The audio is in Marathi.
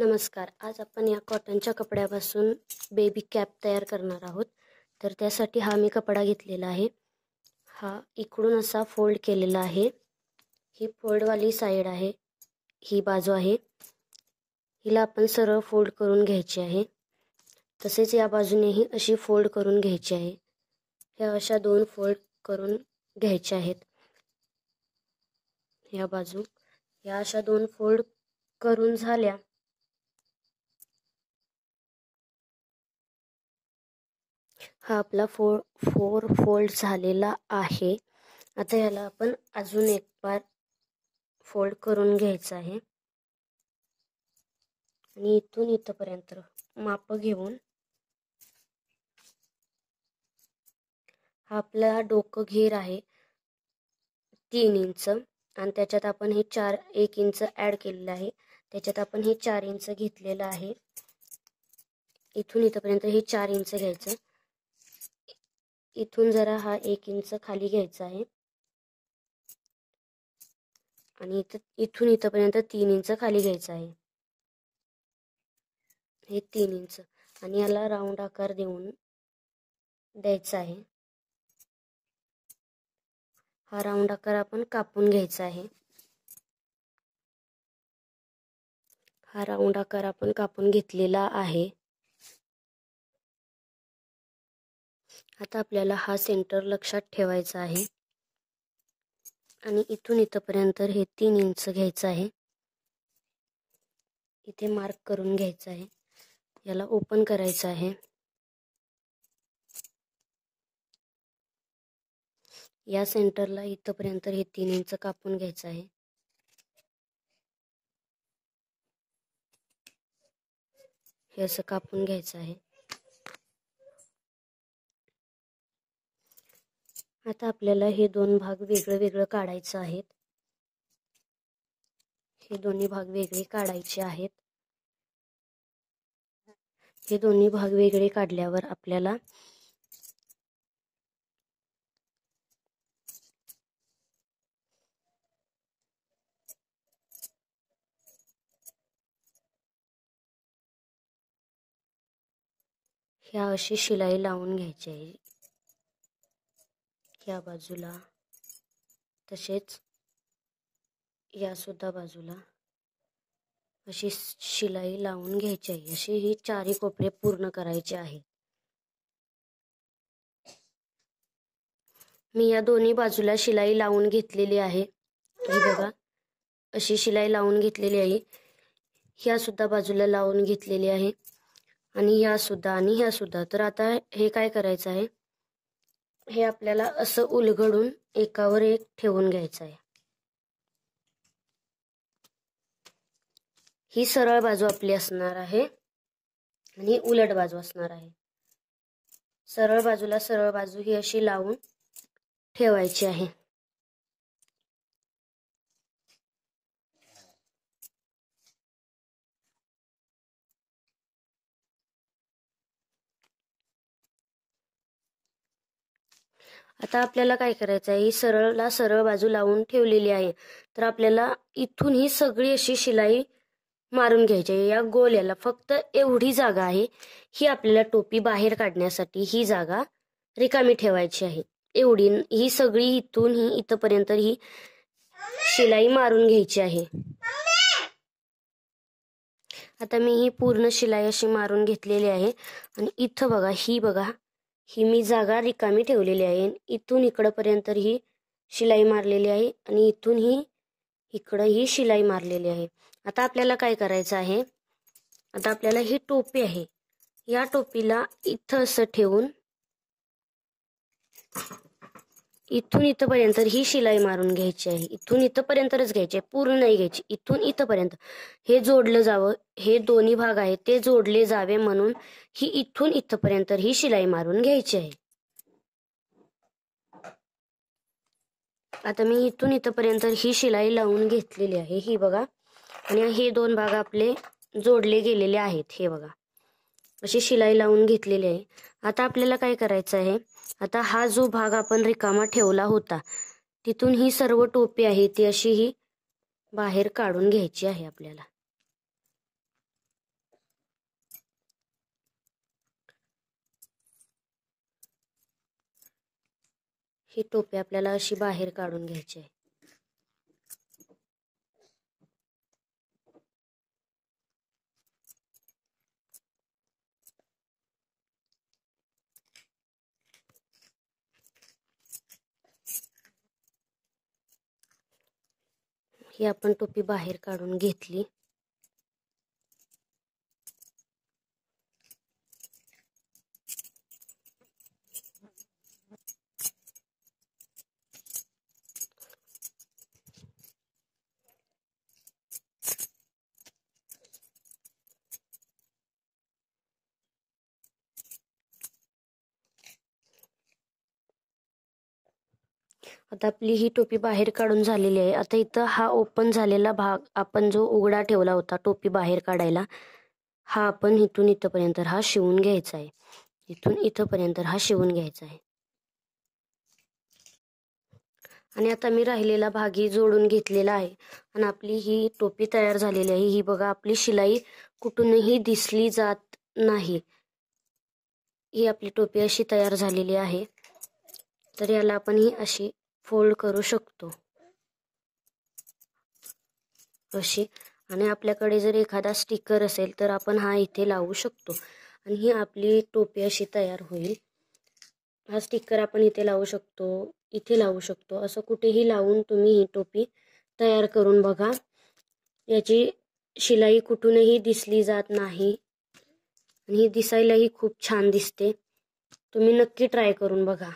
नमस्कार आज आपण या कॉटनच्या कपड्यापासून बेबी कॅप तयार करणार आहोत तर त्यासाठी हा मी कपडा घेतलेला आहे हा इकडून असा फोल्ड केलेला आहे ही फोल्डवाली साईड आहे ही बाजू आहे हिला आपण सरळ फोल्ड करून घ्यायची आहे तसेच या बाजूनेही अशी फोल्ड करून घ्यायची आहे ह्या अशा दोन फोल्ड करून घ्यायच्या आहेत ह्या बाजू या अशा दोन फोल्ड करून झाल्या हा आपला फो फोर फोल्ड झालेला आहे आता याला आपण अजून एक बार फोल्ड करून घ्यायचं आहे आणि इथून इथंपर्यंत माप घेऊन हा आपला डोकं घेर आहे तीन इंच आणि त्याच्यात आपण हे चार एक इंच ॲड केलेलं आहे त्याच्यात आपण हे चार इंच घेतलेलं आहे इथून इथंपर्यंत हे चार इंच घ्यायचं इथून जरा हा एक इंच खाली घ्यायचा आहे आणि इथं इथून इथंपर्यंत तीन इंच खाली घ्यायचं आहे हे तीन इंच आणि याला राऊंड आकार देऊन द्यायचा आहे हा राऊंड आकार आपण कापून घ्यायचा आहे हा राऊंड आकार आपण कापून घेतलेला आहे आता आपल्याला हा सेंटर लक्षात ठेवायचा आहे आणि इथून इथंपर्यंत हे तीन इंच घ्यायचं आहे इथे मार्क करून घ्यायचं आहे याला ओपन करायचं आहे या सेंटरला इथंपर्यंत हे तीन इंच कापून घ्यायचं आहे हे असं कापून घ्यायचं आहे आता आपल्याला हे दोन भाग वेगळं वेगळं काढायचं आहेत हे दोन्ही भाग वेगळे काढायचे आहेत हे दोन्ही भाग वेगळे काढल्यावर आपल्याला ह्या अशी शिलाई लावून घ्यायची आहे या बाजूला तसेच या सुद्धा बाजूला अशी शिलाई लावून घ्यायची आहे अशी ही चारही कोपरे पूर्ण करायचे आहे मी या दोन्ही बाजूला शिलाई लावून घेतलेली आहे बघा अशी शिलाई लावून घेतलेली आहे ह्या सुद्धा बाजूला लावून घेतलेली आहे आणि ह्या सुद्धा आणि ह्या सुद्धा तर आता हे काय करायचं आहे हे आपल्याला असं उलगडून एकावर एक ठेवून घ्यायचं आहे ही सरळ बाजू आपली असणार आहे आणि उलट बाजू असणार आहे सरळ बाजूला सरळ बाजू ही अशी लावून ठेवायची आहे आता आपल्याला काय करायचं आहे ही सरळला सरळ बाजू लावून ठेवलेली आहे तर आपल्याला इथून ही सगळी अशी शिलाई मारून घ्यायची आहे या गोल्याला फक्त एवढी जागा आहे ही आपल्याला टोपी बाहेर काढण्यासाठी ही जागा रिकामी ठेवायची आहे एवढी ही सगळी इथून ही इथपर्यंत ही शिलाई मारून घ्यायची आहे आता मी ही पूर्ण शिलाई अशी मारून घेतलेली आहे आणि इथं बघा ही बघा ही मी जागा रिकामी ठेवलेली आहे इथून इकडंपर्यंत ही शिलाई मारलेली आहे आणि इथून ही इकडं ही शिलाई मारलेली आहे आता आपल्याला काय करायचं आहे आता आपल्याला ही टोपी आहे या टोपीला इथं असं ठेवून इथून इथंपर्यंत ही शिलाई मारून घ्यायची आहे इथून इथंपर्यंतच घ्यायची आहे पूर्ण नाही घ्यायची इथून इथंपर्यंत हे जोडलं जावं हे दोन्ही भाग आहेत ते जोडले जावे म्हणून ही इथून इथंपर्यंत ही शिलाई मारून घ्यायची आहे आता मी इथून इथंपर्यंत ही शिलाई लावून घेतलेली आहे ही बघा आणि हे दोन भाग आपले जोडले गेलेले आहेत हे बघा अशी शिलाई लावून घेतलेली आहे आता आपल्याला काय करायचं आहे आता हा जो भाग आपण रिकामा ठेवला होता तिथून ही सर्व टोपी आहे ती अशी ही बाहेर काढून घ्यायची आहे आपल्याला ही टोपी आपल्याला अशी बाहेर काढून घ्यायची आहे ही आपण टोपी बाहेर काढून घेतली आता आपली ही टोपी बाहेर काढून झालेली आहे आता इथं हा ओपन झालेला भाग आपण जो उघडा ठेवला होता टोपी बाहेर काढायला हा आपण इथून इथंपर्यंत हा शिवून घ्यायचा आहे इथून इथंपर्यंत हा शिवून घ्यायचा आहे आणि आता मी राहिलेला भागी जोडून घेतलेला आहे आणि आपली ही टोपी तयार झालेली आहे ही बघा आपली शिलाई कुठूनही दिसली जात नाही ही आपली टोपी अशी तयार झालेली आहे तर याला आपण ही अशी फोल्ड करू शकतो अशी आणि आपल्याकडे जर एखादा स्टिकर असेल तर आपण हा इथे लावू शकतो आणि ही आपली टोपी अशी तयार होईल हा स्टिकर आपण इथे लावू शकतो इथे लावू शकतो असं कुठेही लावून तुम्ही ही टोपी तयार करून बघा याची शिलाई कुठूनही दिसली जात नाही आणि ही दिसायलाही खूप छान दिसते तुम्ही नक्की ट्राय करून बघा